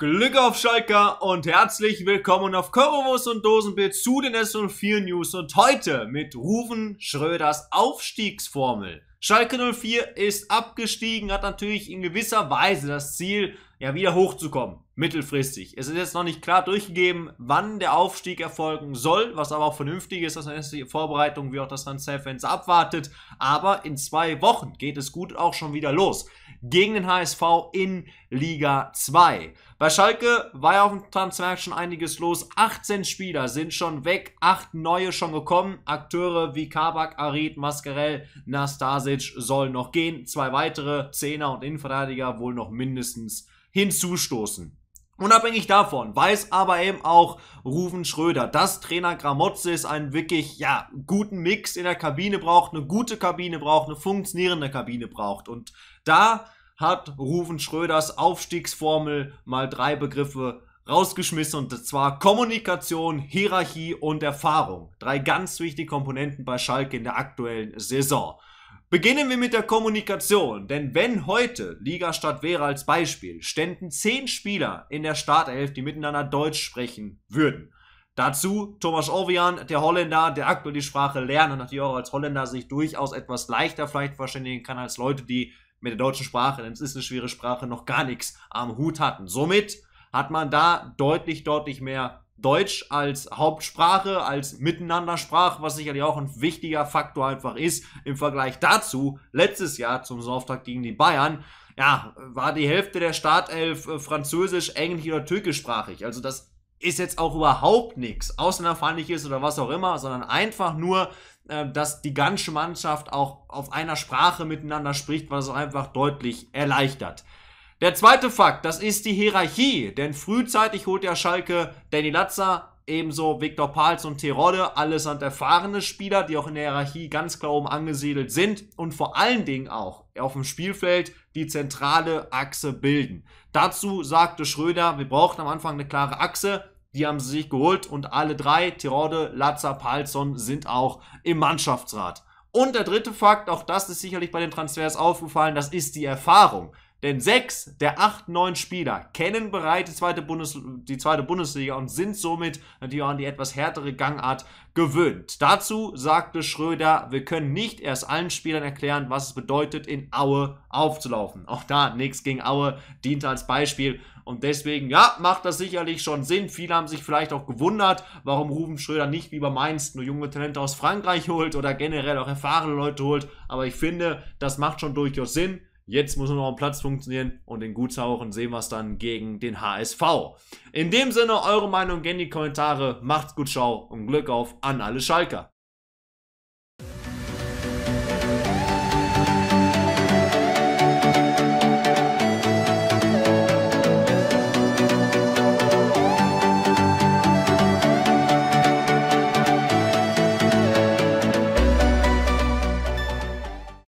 Glück auf Schalke und herzlich willkommen auf Corovus und Dosenbild zu den S04 News und heute mit Ruven Schröders Aufstiegsformel. Schalke 04 ist abgestiegen, hat natürlich in gewisser Weise das Ziel ja wieder hochzukommen, mittelfristig. Es ist jetzt noch nicht klar durchgegeben, wann der Aufstieg erfolgen soll, was aber auch vernünftig ist, dass man erst die Vorbereitung wie auch das Self-Fans abwartet. Aber in zwei Wochen geht es gut auch schon wieder los. Gegen den HSV in Liga 2. Bei Schalke war ja auf dem Transfermarkt schon einiges los. 18 Spieler sind schon weg, 8 neue schon gekommen. Akteure wie Kabak, Arid, Mascarell, Nastasic sollen noch gehen. Zwei weitere Zehner und Innenverteidiger wohl noch mindestens hinzustoßen. Unabhängig davon weiß aber eben auch Ruven Schröder, dass Trainer Gramotzes einen wirklich ja, guten Mix in der Kabine braucht, eine gute Kabine braucht, eine funktionierende Kabine braucht. Und da hat Ruven Schröders Aufstiegsformel mal drei Begriffe rausgeschmissen und zwar Kommunikation, Hierarchie und Erfahrung. Drei ganz wichtige Komponenten bei Schalke in der aktuellen Saison. Beginnen wir mit der Kommunikation, denn wenn heute Liga statt wäre als Beispiel, ständen zehn Spieler in der Startelf, die miteinander Deutsch sprechen würden. Dazu Thomas Ovian, der Holländer, der aktuell die Sprache lernt und natürlich auch als Holländer sich durchaus etwas leichter vielleicht verständigen kann als Leute, die mit der deutschen Sprache, denn es ist eine schwere Sprache, noch gar nichts am Hut hatten. Somit hat man da deutlich, deutlich mehr Deutsch als Hauptsprache, als Miteinandersprache, was sicherlich auch ein wichtiger Faktor einfach ist im Vergleich dazu. Letztes Jahr zum Sonntag gegen die Bayern, ja, war die Hälfte der Startelf äh, französisch, englisch oder türkischsprachig. Also das ist jetzt auch überhaupt nichts ausländerfeindlich ist oder was auch immer, sondern einfach nur, äh, dass die ganze Mannschaft auch auf einer Sprache miteinander spricht, was es einfach deutlich erleichtert. Der zweite Fakt, das ist die Hierarchie, denn frühzeitig holt der Schalke Danny Latzer, ebenso Viktor Pals und Terodde, allesamt erfahrene Spieler, die auch in der Hierarchie ganz klar oben angesiedelt sind und vor allen Dingen auch auf dem Spielfeld die zentrale Achse bilden. Dazu sagte Schröder, wir brauchten am Anfang eine klare Achse, die haben sie sich geholt und alle drei, Tirode, Lazar, Palsson, sind auch im Mannschaftsrat. Und der dritte Fakt, auch das ist sicherlich bei den Transfers aufgefallen, das ist die Erfahrung. Denn sechs der acht, neun Spieler kennen bereits die zweite, Bundes die zweite Bundesliga und sind somit natürlich an die etwas härtere Gangart gewöhnt. Dazu sagte Schröder, wir können nicht erst allen Spielern erklären, was es bedeutet, in Aue aufzulaufen. Auch da nichts gegen Aue, diente als Beispiel. Und deswegen, ja, macht das sicherlich schon Sinn. Viele haben sich vielleicht auch gewundert, warum Ruben Schröder nicht wie bei Mainz nur junge Talente aus Frankreich holt oder generell auch erfahrene Leute holt. Aber ich finde, das macht schon durchaus Sinn. Jetzt muss nur noch ein Platz funktionieren und in Gutshauchen sehen wir es dann gegen den HSV. In dem Sinne, eure Meinung in die Kommentare. Macht's gut, ciao und Glück auf an alle Schalker.